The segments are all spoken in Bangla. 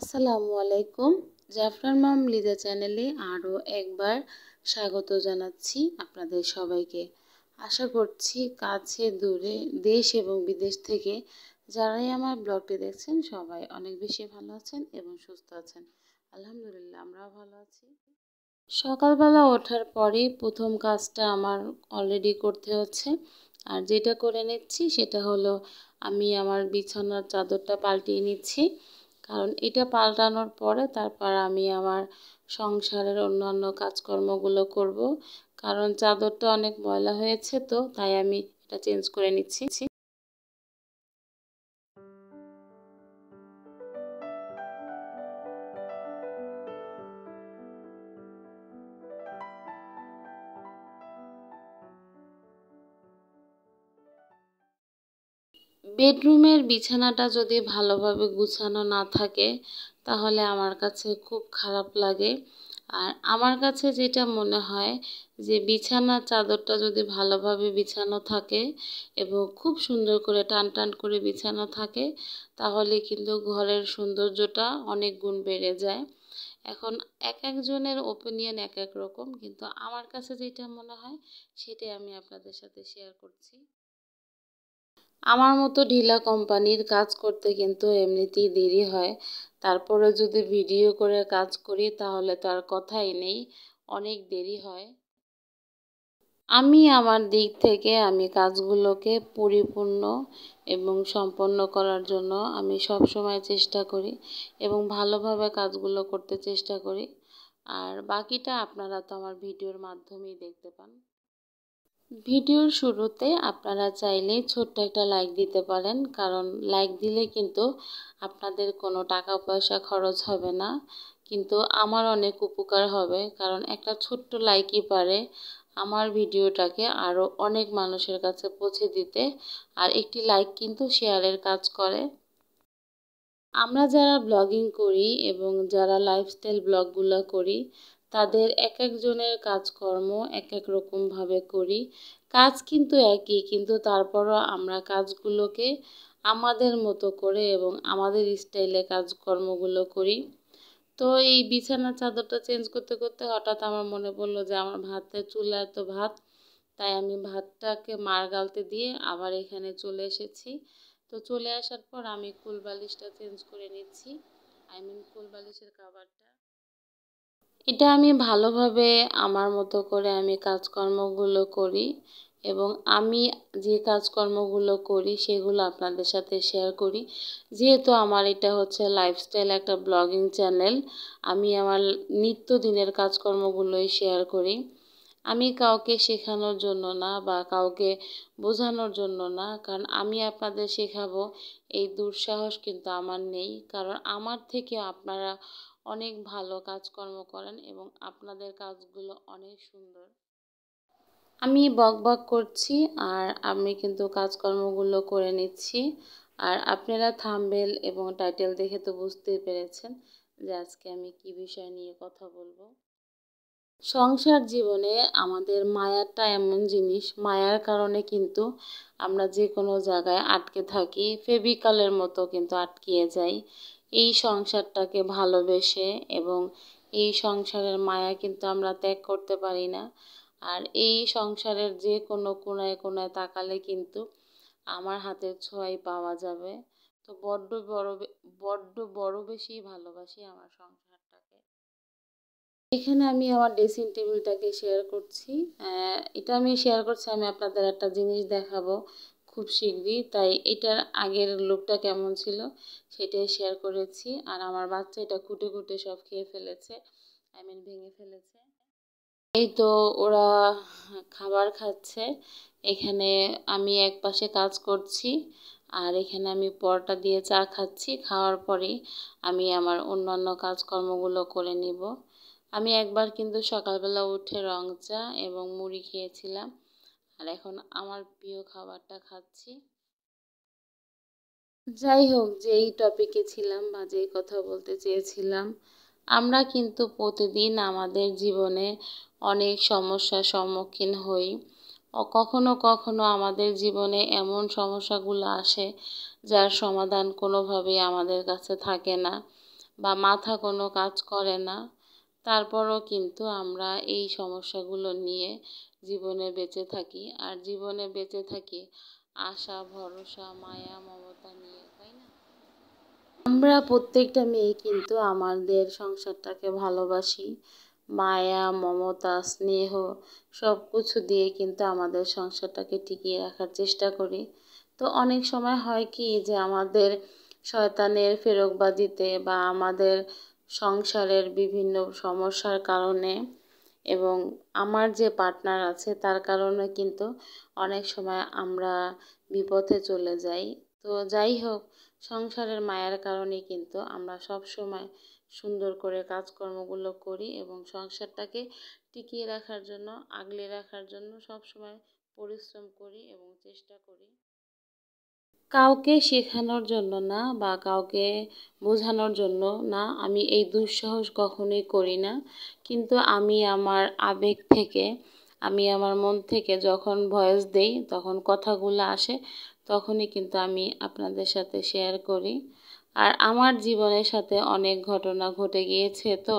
আসসালামু আলাইকুম জাফরান মাম লিজা চ্যানেলে আরও একবার স্বাগত জানাচ্ছি আপনাদের সবাইকে আশা করছি কাছে দূরে দেশ এবং বিদেশ থেকে যারাই আমার ব্লগটি দেখছেন সবাই অনেক বেশি ভালো আছেন এবং সুস্থ আছেন আলহামদুলিল্লাহ আমরাও ভালো আছি সকালবেলা ওঠার পরেই প্রথম কাজটা আমার অলরেডি করতে হচ্ছে আর যেটা করে নিচ্ছি সেটা হলো আমি আমার বিছানার চাদরটা পাল্টিয়ে নিচ্ছি কারণ এটা পাল্টানোর পরে তারপর আমি আমার সংসারের অন্যান্য কাজকর্মগুলো করব কারণ চাদরটা অনেক ময়লা হয়েছে তো তাই আমি এটা চেঞ্জ করে নিচ্ছি বেডরুমের বিছানাটা যদি ভালোভাবে গুছানো না থাকে তাহলে আমার কাছে খুব খারাপ লাগে আর আমার কাছে যেটা মনে হয় যে বিছানার চাদরটা যদি ভালোভাবে বিছানো থাকে এবং খুব সুন্দর করে টান টান করে বিছানো থাকে তাহলে কিন্তু ঘরের সৌন্দর্যটা অনেক গুণ বেড়ে যায় এখন এক একজনের ওপিনিয়ন এক এক রকম কিন্তু আমার কাছে যেটা মনে হয় সেটাই আমি আপনাদের সাথে শেয়ার করছি আমার মতো ঢিলা কোম্পানির কাজ করতে কিন্তু এমনিতেই দেরি হয় তারপরে যদি ভিডিও করে কাজ করি তাহলে তো আর কথাই নেই অনেক দেরি হয় আমি আমার দিক থেকে আমি কাজগুলোকে পরিপূর্ণ এবং সম্পন্ন করার জন্য আমি সব সময় চেষ্টা করি এবং ভালোভাবে কাজগুলো করতে চেষ্টা করি আর বাকিটা আপনারা তো আমার ভিডিওর মাধ্যমেই দেখতে পান ভিডিওর শুরুতে আপনারা চাইলে ছোট্ট একটা লাইক দিতে পারেন কারণ লাইক দিলে কিন্তু আপনাদের কোনো টাকা পয়সা খরচ হবে না কিন্তু আমার অনেক উপকার হবে কারণ একটা ছোট্ট লাইকই পারে আমার ভিডিওটাকে আরও অনেক মানুষের কাছে পৌঁছে দিতে আর একটি লাইক কিন্তু শেয়ারের কাজ করে আমরা যারা ব্লগিং করি এবং যারা লাইফস্টাইল ব্লগগুলো করি তাদের এক একজনের কাজকর্ম এক এক রকমভাবে করি কাজ কিন্তু একই কিন্তু তারপরও আমরা কাজগুলোকে আমাদের মতো করে এবং আমাদের স্টাইলে কাজকর্মগুলো করি তো এই বিছানার চাদরটা চেঞ্জ করতে করতে হঠাৎ আমার মনে পড়লো যে আমার ভাতে চুলায় তো ভাত তাই আমি ভাতটাকে মার গালতে দিয়ে আবার এখানে চলে এসেছি তো চলে আসার পর আমি কুলবালিশটা চেঞ্জ করে নিচ্ছি আই মিন কুলবালিশের কাভারটা এটা আমি ভালোভাবে আমার মতো করে আমি কাজকর্মগুলো করি এবং আমি যে কাজকর্মগুলো করি সেগুলো আপনাদের সাথে শেয়ার করি যেহেতু আমার এটা হচ্ছে লাইফস্টাইল একটা ব্লগিং চ্যানেল আমি আমার নিত্যদিনের কাজকর্মগুলোই শেয়ার করি আমি কাউকে শেখানোর জন্য না বা কাউকে বোঝানোর জন্য না কারণ আমি আপনাদের শেখাবো এই দুঃসাহস কিন্তু আমার নেই কারণ আমার থেকে আপনারা অনেক ভালো কাজকর্ম করেন এবং আপনাদের কাজগুলো অনেক সুন্দর আমি বক বক করছি আর আমি কিন্তু কাজকর্মগুলো করে নিচ্ছি আর আপনারা থাম্বেল এবং টাইটেল দেখে তো বুঝতেই পেরেছেন যে আজকে আমি কি বিষয় নিয়ে কথা বলবো সংসার জীবনে আমাদের মায়াটা এমন জিনিস মায়ার কারণে কিন্তু আমরা যে কোনো জায়গায় আটকে থাকি ফেবিকালের মতো কিন্তু আটকিয়ে যাই এই সংসারটাকে ভালোবেসে এবং এই সংসারের মায়া কিন্তু আমরা ত্যাগ করতে পারি না আর এই সংসারের যে কোনো কোনায় কোনায় তাকালে কিন্তু আমার হাতের ছোঁয়াই পাওয়া যাবে তো বড্ড বড় বড্ড বড় বেশি ভালোবাসি আমার সংসারটাকে এখানে আমি আমার ড্রেসিং টেবিলটাকে শেয়ার করছি এটা আমি শেয়ার করছি আমি আপনাদের একটা জিনিস দেখাবো খুব শিগগিরই তাই এটার আগের লুকটা কেমন ছিল সেটাই শেয়ার করেছি আর আমার বাচ্চা এটা কুটে কুটে সব খেয়ে ফেলেছে আই মিন ভেঙে ফেলেছে এই তো ওরা খাবার খাচ্ছে এখানে আমি এক পাশে কাজ করছি আর এখানে আমি পরটা দিয়ে চা খাচ্ছি খাওয়ার পরে আমি আমার অন্যান্য কাজকর্মগুলো করে নিব আমি একবার কিন্তু সকালবেলা উঠে রং চা এবং মুড়ি খেয়েছিলাম আর এখন আমার প্রিয় খাবারটা খাচ্ছি যাই হোক যে এই টপিকে ছিলাম বা যে কথা বলতে চেয়েছিলাম আমরা কিন্তু প্রতিদিন আমাদের জীবনে অনেক সমস্যার সম্মুখীন হই কখনো কখনো আমাদের জীবনে এমন সমস্যাগুলো আসে যার সমাধান কোনোভাবেই আমাদের কাছে থাকে না বা মাথা কোনো কাজ করে না তারপরও কিন্তু আমরা এই সমস্যাগুলো নিয়ে জীবনে বেঁচে থাকি আর জীবনে বেঁচে থাকি আশা ভরসা মায়া মমতা নিয়ে তাই না আমরা প্রত্যেকটা মেয়ে কিন্তু আমাদের সংসারটাকে ভালোবাসি মায়া মমতা স্নেহ সব কিছু দিয়ে কিন্তু আমাদের সংসারটাকে টিকিয়ে রাখার চেষ্টা করি তো অনেক সময় হয় কি যে আমাদের শয়তানের ফেরকবাজিতে বা আমাদের সংসারের বিভিন্ন সমস্যার কারণে এবং আমার যে পার্টনার আছে তার কারণে কিন্তু অনেক সময় আমরা বিপথে চলে যাই তো যাই হোক সংসারের মায়ার কারণে কিন্তু আমরা সব সময় সুন্দর করে কাজকর্মগুলো করি এবং সংসারটাকে টিকিয়ে রাখার জন্য আগলে রাখার জন্য সব সময় পরিশ্রম করি এবং চেষ্টা করি কাউকে শেখানোর জন্য না বা কাউকে বোঝানোর জন্য না আমি এই দুঃসাহস কখনোই করি না কিন্তু আমি আমার আবেগ থেকে আমি আমার মন থেকে যখন ভয়েস দেই তখন কথাগুলো আসে তখনই কিন্তু আমি আপনাদের সাথে শেয়ার করি আর আমার জীবনের সাথে অনেক ঘটনা ঘটে গিয়েছে তো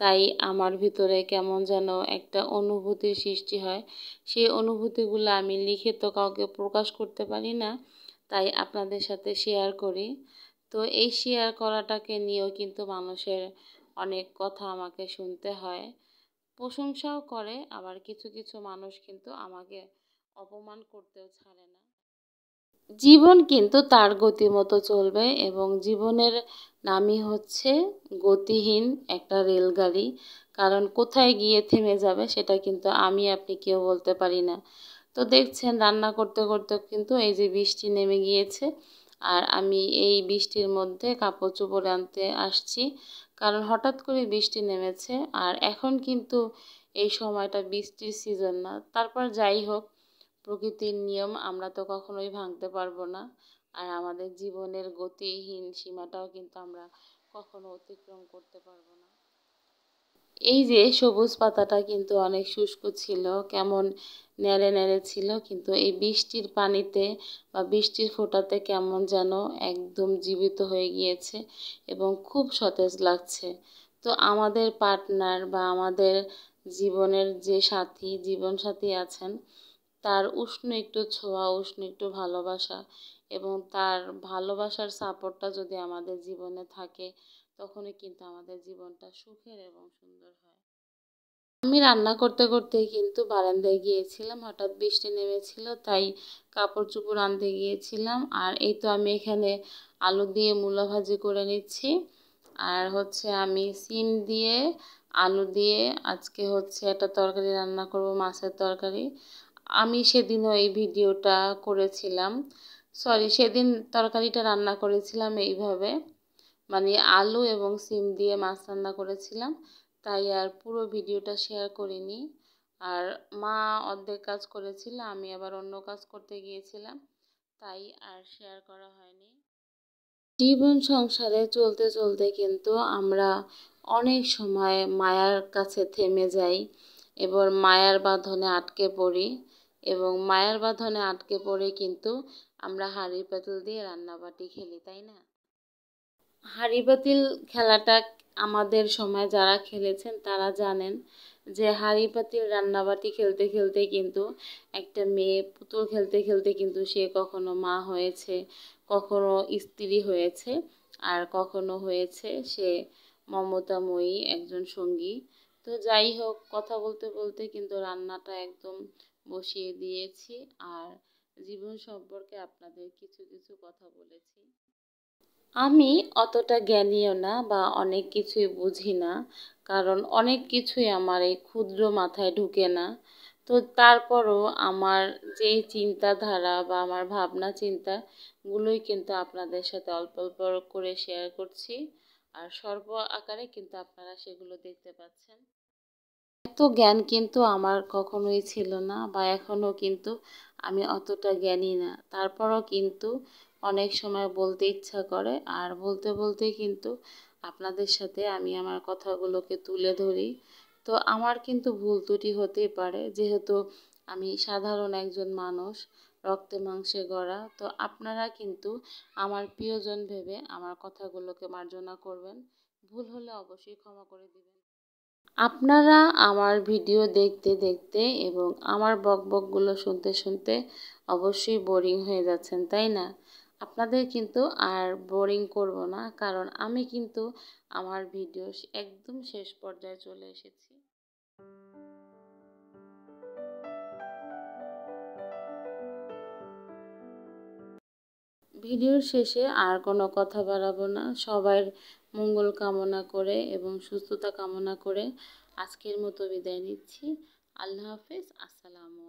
তাই আমার ভিতরে কেমন যেন একটা অনুভূতির সৃষ্টি হয় সেই অনুভূতিগুলো আমি লিখে তো কাউকে প্রকাশ করতে পারি না তাই আপনাদের সাথে শেয়ার করি তো এই শেয়ার করাটাকে নিয়েও কিন্তু মানুষের অনেক কথা আমাকে শুনতে হয় প্রশংসাও করে আবার কিছু কিছু মানুষ কিন্তু আমাকে অপমান করতেও ছাড়ে না জীবন কিন্তু তার গতিমতো চলবে এবং জীবনের নামই হচ্ছে গতিহীন একটা রেলগাড়ি কারণ কোথায় গিয়ে থেমে যাবে সেটা কিন্তু আমি আপনি কেউ বলতে পারি না তো দেখছেন রান্না করতে করতে কিন্তু এই যে বৃষ্টি নেমে গিয়েছে আর আমি এই বৃষ্টির মধ্যে কাপড় চোপড় আনতে আসছি কারণ হঠাৎ করে বৃষ্টি নেমেছে আর এখন কিন্তু এই সময়টা বৃষ্টির সিজন না তারপর যাই হোক প্রকৃতির নিয়ম আমরা তো কখনোই ভাঙতে পারবো না আর আমাদের জীবনের গতিহীন সীমাটাও কিন্তু আমরা কখনো অতিক্রম করতে পারবো না এই যে সবুজ পাতাটা কিন্তু অনেক শুষ্ক ছিল কেমন নেড়ে নেড়ে ছিল কিন্তু এই বৃষ্টির পানিতে বা বৃষ্টির ফোটাতে কেমন যেন একদম জীবিত হয়ে গিয়েছে এবং খুব সতেজ লাগছে তো আমাদের পার্টনার বা আমাদের জীবনের যে সাথী জীবন সাথী আছেন তার উষ্ণ একটু ছোঁয়া উষ্ণ একটু ভালোবাসা এবং তার ভালোবাসার সাপোর্টটা যদি আমাদের জীবনে থাকে তখনই কিন্তু আমাদের জীবনটা সুখের এবং সুন্দর হয় আমি রান্না করতে করতে কিন্তু বারান্দায় গিয়েছিলাম হঠাৎ বৃষ্টি নেমেছিল তাই কাপড় চোপড় আনতে গিয়েছিলাম আর এই তো আমি এখানে আলু দিয়ে মূলা ভাজি করে নিচ্ছি আর হচ্ছে আমি সিম দিয়ে আলু দিয়ে আজকে হচ্ছে একটা তরকারি রান্না করব মাছের তরকারি আমি সেদিনও এই ভিডিওটা করেছিলাম সরি সেদিন তরকারিটা রান্না করেছিলাম এইভাবে মানে আলু এবং সিম দিয়ে মাছ রান্না করেছিলাম তাই আর পুরো ভিডিওটা শেয়ার করিনি আর মা অর্ধেক কাজ করেছিল আমি আবার অন্য কাজ করতে গিয়েছিলাম তাই আর শেয়ার করা হয়নি জীবন সংসারে চলতে চলতে কিন্তু আমরা অনেক সময় মায়ার কাছে থেমে যাই এবার মায়ার বাঁধনে আটকে পড়ি এবং মায়ার বাঁধনে আটকে পড়ে কিন্তু আমরা হাঁড়ি পেতল দিয়ে রান্নাবাটি খেলি তাই না পাতিল খেলাটা আমাদের সময় যারা খেলেছেন তারা জানেন যে হাঁড়ি পাতিল রান্নাবাটি খেলতে খেলতে কিন্তু একটা মেয়ে পুতুল খেলতে খেলতে কিন্তু সে কখনো মা হয়েছে কখনো স্ত্রী হয়েছে আর কখনো হয়েছে সে মমতাময়ী একজন সঙ্গী তো যাই হোক কথা বলতে বলতে কিন্তু রান্নাটা একদম বসিয়ে দিয়েছি আর জীবন সম্পর্কে আপনাদের কিছু কিছু কথা বলেছি আমি অতটা জ্ঞানীয় না বা অনেক কিছুই বুঝি না কারণ অনেক কিছুই আমার এই ক্ষুদ্র মাথায় ঢুকে না তো তারপরও আমার যে চিন্তাধারা বা আমার ভাবনা চিন্তাগুলোই কিন্তু আপনাদের সাথে অল্প অল্প করে শেয়ার করছি আর সর্ব আকারে কিন্তু আপনারা সেগুলো দেখতে পাচ্ছেন এত জ্ঞান কিন্তু আমার কখনোই ছিল না বা এখনও কিন্তু আমি অতটা জ্ঞানী না তারপরও কিন্তু অনেক সময় বলতে ইচ্ছা করে আর বলতে বলতে কিন্তু আপনাদের সাথে আমি আমার কথাগুলোকে তুলে ধরি তো আমার কিন্তু ভুল ত্রুটি হতেই পারে যেহেতু আমি সাধারণ একজন মানুষ রক্তে মাংসে গড়া তো আপনারা কিন্তু আমার প্রিয়জন ভেবে আমার কথাগুলোকে মার্জনা করবেন ভুল হলে অবশ্যই ক্ষমা করে দেবেন আপনারা আমার ভিডিও দেখতে দেখতে এবং আমার বকবকগুলো শুনতে শুনতে অবশ্যই বোরিং হয়ে যাচ্ছেন তাই না আপনাদের কিন্তু আর বোরিং করব না কারণ আমি কিন্তু আমার ভিডিও একদম শেষ পর্যায়ে চলে এসেছি ভিডিওর শেষে আর কোনো কথা বাড়াবো না সবার মঙ্গল কামনা করে এবং সুস্থতা কামনা করে আজকের মতো বিদায় নিচ্ছি আল্লাহ হাফেজ আসসালামু